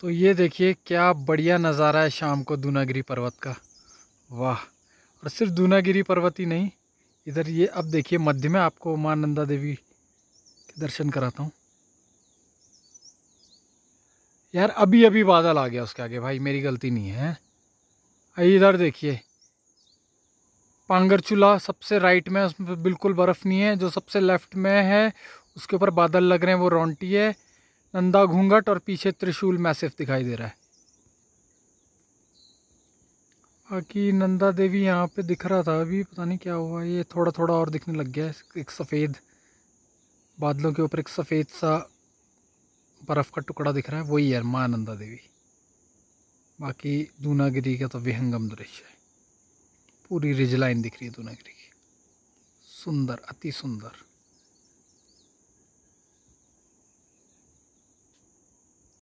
तो ये देखिए क्या बढ़िया नज़ारा है शाम को दूनागिरी पर्वत का वाह और सिर्फ दूनागिरी पर्वत ही नहीं इधर ये अब देखिए मध्य में आपको माँ नंदा देवी के दर्शन कराता हूँ यार अभी अभी बादल आ गया उसके आगे भाई मेरी गलती नहीं है इधर देखिए पांगर चूल्हा सबसे राइट में उसमें बिल्कुल बर्फ़ नहीं है जो सबसे लेफ़्ट में है उसके ऊपर बादल लग रहे हैं वो रोंटी है नंदा घूंघट और पीछे त्रिशूल मैसेफ दिखाई दे रहा है बाकी नंदा देवी यहाँ पे दिख रहा था अभी पता नहीं क्या हुआ ये थोड़ा थोड़ा और दिखने लग गया है एक सफ़ेद बादलों के ऊपर एक सफ़ेद सा बर्फ़ का टुकड़ा दिख रहा है वही है माँ नंदा देवी बाकी दूनागिरी का तो विहंगम दृश्य है पूरी रिज लाइन दिख रही है दूनागिरी की सुंदर अति सुंदर